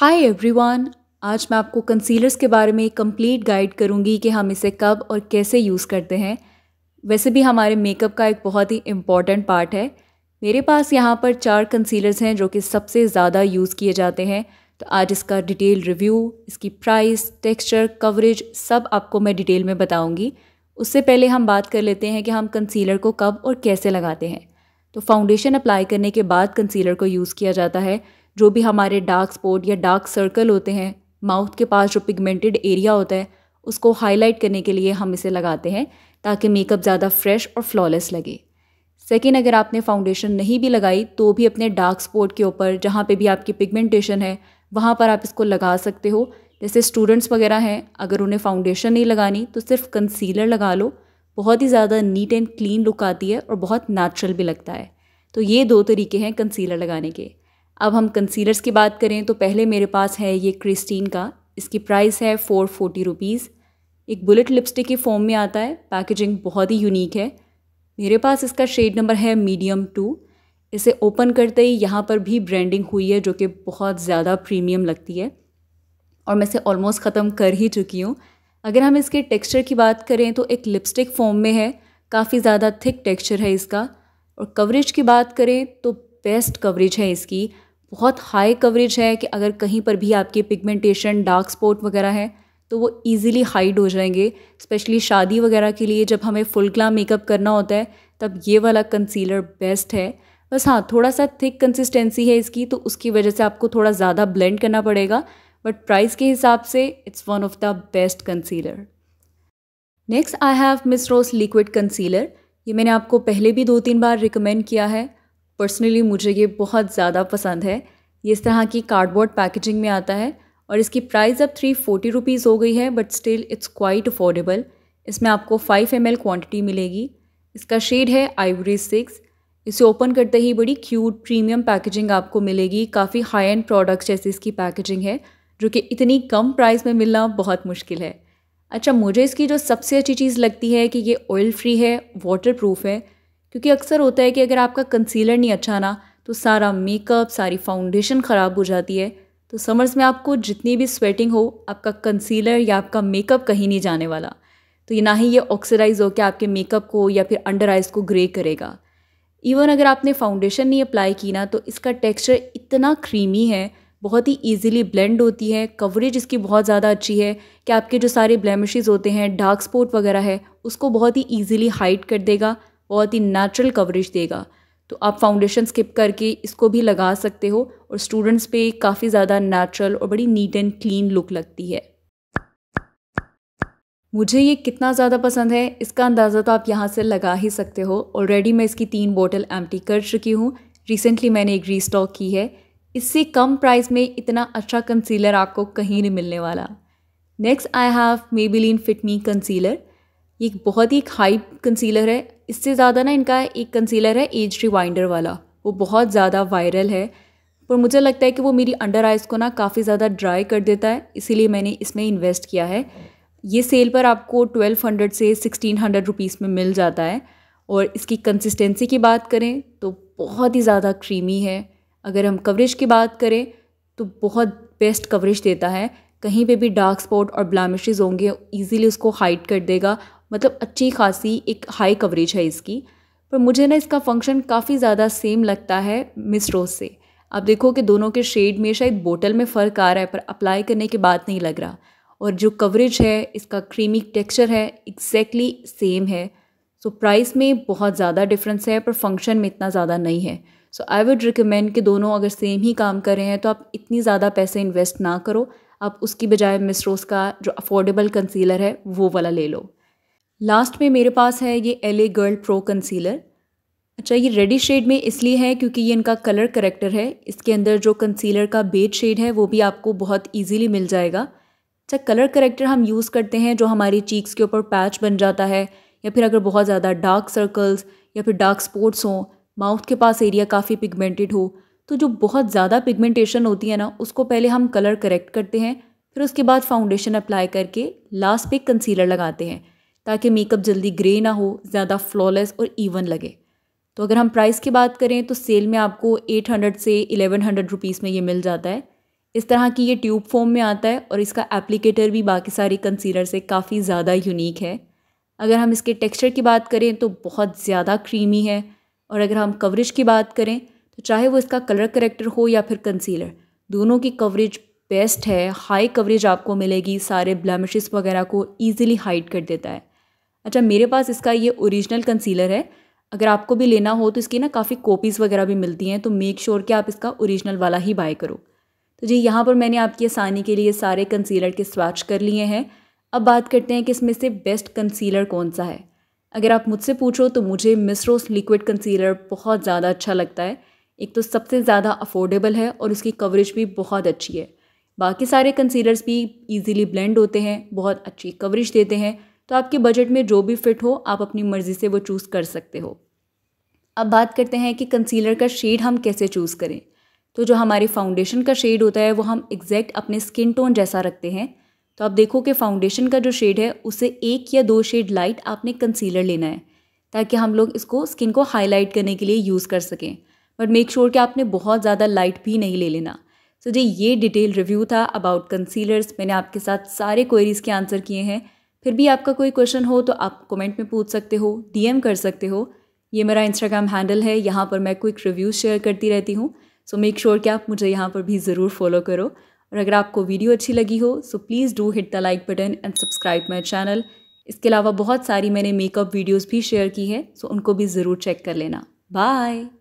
hi everyone आज मैं आपको कंसीलर्स के बारे में कंप्लीट गाइड करूंगी कि हम इसे कब और कैसे यूज़ करते हैं वैसे भी हमारे मेकअप का एक बहुत ही इम्पॉर्टेंट पार्ट है मेरे पास यहाँ पर चार कंसीलर्स हैं जो कि सबसे ज़्यादा यूज़ किए जाते हैं तो आज इसका डिटेल रिव्यू इसकी प्राइस टेक्सचर कवरेज सब आपको मैं डिटेल में बताऊँगी उससे पहले हम बात कर लेते हैं कि हम कंसीलर को कब और कैसे लगाते हैं तो फाउंडेशन अप्लाई करने के बाद कंसीलर को यूज़ किया जाता है जो भी हमारे डार्क स्पॉट या डार्क सर्कल होते हैं माउथ के पास जो पिगमेंटेड एरिया होता है उसको हाईलाइट करने के लिए हम इसे लगाते हैं ताकि मेकअप ज़्यादा फ्रेश और फ्लॉलेस लगे सेकेंड अगर आपने फाउंडेशन नहीं भी लगाई तो भी अपने डार्क स्पॉट के ऊपर जहाँ पे भी आपकी पिगमेंटेशन है वहाँ पर आप इसको लगा सकते हो जैसे स्टूडेंट्स वगैरह हैं अगर उन्हें फाउंडेशन नहीं लगानी तो सिर्फ कंसीलर लगा लो बहुत ही ज़्यादा नीट एंड क्लीन लुक आती है और बहुत नेचुरल भी लगता है तो ये दो तरीके हैं कंसीलर लगाने के अब हम कंसीलर्स की बात करें तो पहले मेरे पास है ये क्रिस्टीन का इसकी प्राइस है फ़ोर फोर्टी रुपीज़ एक बुलेट लिपस्टिक के फॉर्म में आता है पैकेजिंग बहुत ही यूनिक है मेरे पास इसका शेड नंबर है मीडियम टू इसे ओपन करते ही यहाँ पर भी ब्रांडिंग हुई है जो कि बहुत ज़्यादा प्रीमियम लगती है और मैं इसे ऑलमोस्ट ख़त्म कर ही चुकी हूँ अगर हम इसके टेक्सचर की बात करें तो एक लिपस्टिक फॉर्म में है काफ़ी ज़्यादा थिक टेक्सचर है इसका और कवरेज की बात करें तो बेस्ट कवरेज है इसकी बहुत हाई कवरेज है कि अगर कहीं पर भी आपके पिगमेंटेशन डार्क स्पॉट वगैरह है तो वो ईज़िली हाइड हो जाएंगे स्पेशली शादी वगैरह के लिए जब हमें फुल ग्लाम मेकअप करना होता है तब ये वाला कंसीलर बेस्ट है बस हाँ थोड़ा सा थिक कंसिस्टेंसी है इसकी तो उसकी वजह से आपको थोड़ा ज़्यादा ब्लेंड करना पड़ेगा बट प्राइस के हिसाब से it's one of the best concealer next I have Miss Rose liquid concealer ये मैंने आपको पहले भी दो तीन बार रिकमेंड किया है पर्सनली मुझे ये बहुत ज़्यादा पसंद है ये इस तरह की कार्डबोर्ड पैकेजिंग में आता है और इसकी प्राइस अब थ्री फोर्टी रुपीज़ हो गई है but still it's quite affordable इसमें आपको फ़ाइव एम एल क्वान्टिटी मिलेगी इसका शेड है आइवरी सिक्स इसे ओपन करते ही बड़ी क्यूट प्रीमियम पैकेजिंग आपको मिलेगी काफ़ी हाई एंड प्रोडक्ट्स जैसी इसकी पैकेजिंग है जो कि इतनी कम प्राइस में मिलना बहुत मुश्किल है अच्छा मुझे इसकी जो सबसे अच्छी चीज़ लगती है कि ये ऑयल फ्री है वाटर प्रूफ है क्योंकि अक्सर होता है कि अगर आपका कंसीलर नहीं अच्छा ना तो सारा मेकअप सारी फाउंडेशन ख़राब हो जाती है तो समर्स में आपको जितनी भी स्वेटिंग हो आपका कंसीलर या आपका मेकअप कहीं नहीं जाने वाला तो ये ना ही ये ऑक्सीडाइज होकर आपके मेकअप को या फिर अंडर आइज़ को ग्रे करेगा इवन अगर आपने फाउंडेशन नहीं अप्लाई की ना तो इसका टेक्सचर इतना क्रीमी है बहुत ही ईजिली ब्लेंड होती है कवरेज इसकी बहुत ज़्यादा अच्छी है कि आपके जो सारे ब्लैमिशेज होते हैं डार्क स्पॉट वगैरह है उसको बहुत ही ईजिली हाइड कर देगा बहुत ही नेचुरल कवरेज देगा तो आप फाउंडेशन स्किप करके इसको भी लगा सकते हो और स्टूडेंट्स पे काफ़ी ज़्यादा नेचुरल और बड़ी नीट एंड क्लीन लुक लगती है मुझे ये कितना ज़्यादा पसंद है इसका अंदाज़ा तो आप यहाँ से लगा ही सकते हो ऑलरेडी मैं इसकी तीन बोतल एम्प्टी कर चुकी हूँ रिसेंटली मैंने एक रीस्टॉक की है इससे कम प्राइस में इतना अच्छा कंसीलर आपको कहीं नहीं मिलने वाला next I have Maybelline Fit Me concealer ये बहुत ही हाई कंसीलर है इससे ज़्यादा ना इनका एक कंसीलर है एज रिवाइंडर वाला वो बहुत ज़्यादा वायरल है पर मुझे लगता है कि वो मेरी अंडर आइज़ को ना काफ़ी ज़्यादा ड्राई कर देता है इसीलिए मैंने इसमें इन्वेस्ट किया है ये सेल पर आपको ट्वेल्व हंड्रेड से सिक्सटीन हंड्रेड रुपीज़ में मिल जाता है और इसकी कंसिस्टेंसी की बात करें तो बहुत ही ज़्यादा क्रीमी है अगर हम कवरेज की बात करें तो बहुत बेस्ट कवरेज देता है कहीं पे भी डार्क स्पॉट और ब्लामिशेज होंगे ईजिली उसको हाइड कर देगा मतलब अच्छी खासी एक हाई कवरेज है इसकी पर मुझे ना इसका फंक्शन काफ़ी ज़्यादा सेम लगता है मिस रोज से आप देखो कि दोनों के शेड में शायद बोतल में फ़र्क आ रहा है पर अप्लाई करने के बाद नहीं लग रहा और जो कवरेज है इसका क्रीमी टेक्सचर है एग्जैक्टली exactly सेम है सो so, प्राइस में बहुत ज़्यादा डिफरेंस है पर फंक्शन में इतना ज़्यादा नहीं है सो आई वुड रिकमेंड कि दोनों अगर सेम ही काम कर रहे हैं तो आप इतनी ज़्यादा पैसे इन्वेस्ट ना करो आप उसकी बजाय मिसरोस का जो अफोर्डेबल कंसीलर है वो वाला ले लो लास्ट में मेरे पास है ये L A Girl Pro concealer अच्छा ये रेडी शेड में इसलिए है क्योंकि ये इनका कलर करेक्टर है इसके अंदर जो कंसीलर का बेड शेड है वो भी आपको बहुत इजीली मिल जाएगा अच्छा कलर करेक्टर हम यूज़ करते हैं जो हमारी चीक्स के ऊपर पैच बन जाता है या फिर अगर बहुत ज़्यादा डार्क सर्कल्स या फिर डार्क स्पॉट्स हों माउथ के पास एरिया काफ़ी पिगमेंटेड हो तो जो बहुत ज़्यादा पिगमेंटेशन होती है ना उसको पहले हम कलर करेक्ट करते हैं फिर उसके बाद फाउंडेशन अप्लाई करके लास्ट पे कंसीलर लगाते हैं ताकि मेकअप जल्दी ग्रे ना हो ज़्यादा फ्लॉलेस और इवन लगे तो अगर हम प्राइस की बात करें तो सेल में आपको 800 से 1100 हंड्रेड में ये मिल जाता है इस तरह की ये ट्यूब फॉर्म में आता है और इसका एप्लीकेटर भी बाकी सारे कंसीलर से काफ़ी ज़्यादा यूनिक है अगर हम इसके टेक्सचर की बात करें तो बहुत ज़्यादा क्रीमी है और अगर हम कवरेज की बात करें तो चाहे वो इसका कलर करेक्टर हो या फिर कंसीलर दोनों की कवरेज बेस्ट है हाई कवरेज आपको मिलेगी सारे ब्लैमिश वगैरह को ईजिली हाइड कर देता है अच्छा मेरे पास इसका ये ओरिजिनल कंसीलर है अगर आपको भी लेना हो तो इसकी ना काफ़ी कॉपीज़ वगैरह भी मिलती हैं तो मेक श्योर sure कि आप इसका ओरिजिनल वाला ही बाय करो तो जी यहाँ पर मैंने आपकी आसानी के लिए सारे कंसीलर के स्वाच कर लिए हैं अब बात करते हैं कि इसमें से बेस्ट कंसीलर कौन सा है अगर आप मुझसे पूछो तो मुझे मिसरोस लिक्विड कंसीलर बहुत ज़्यादा अच्छा लगता है एक तो सबसे ज़्यादा अफोर्डेबल है और उसकी कवरेज भी बहुत अच्छी है बाकी सारे कंसीलर्स भी ईजिली ब्लेंड होते हैं बहुत अच्छी कवरेज देते हैं तो आपके बजट में जो भी फिट हो आप अपनी मर्ज़ी से वो चूज़ कर सकते हो अब बात करते हैं कि कंसीलर का शेड हम कैसे चूज़ करें तो जो हमारे फाउंडेशन का शेड होता है वो हम एग्जैक्ट अपने स्किन टोन जैसा रखते हैं तो आप देखो कि फाउंडेशन का जो शेड है उसे एक या दो शेड लाइट आपने कंसीलर लेना है ताकि हम लोग इसको स्किन को हाईलाइट करने के लिए यूज़ कर सकें बट मेक श्योर कि आपने बहुत ज़्यादा लाइट भी नहीं ले लेना तो so, जी ये डिटेल रिव्यू था अबाउट कंसीलर्स मैंने आपके साथ सारे क्वेरीज़ के आंसर किए हैं फिर भी आपका कोई क्वेश्चन हो तो आप कमेंट में पूछ सकते हो डीएम कर सकते हो ये मेरा इंस्टाग्राम हैंडल है यहाँ पर मैं क्विक रिव्यूज़ शेयर करती रहती हूँ सो मेक श्योर कि आप मुझे यहाँ पर भी ज़रूर फॉलो करो और अगर आपको वीडियो अच्छी लगी हो so please do hit the like button and subscribe my channel इसके अलावा बहुत सारी मैंने मेकअप वीडियोज़ भी शेयर की है सो उनको भी ज़रूर चेक कर लेना बाय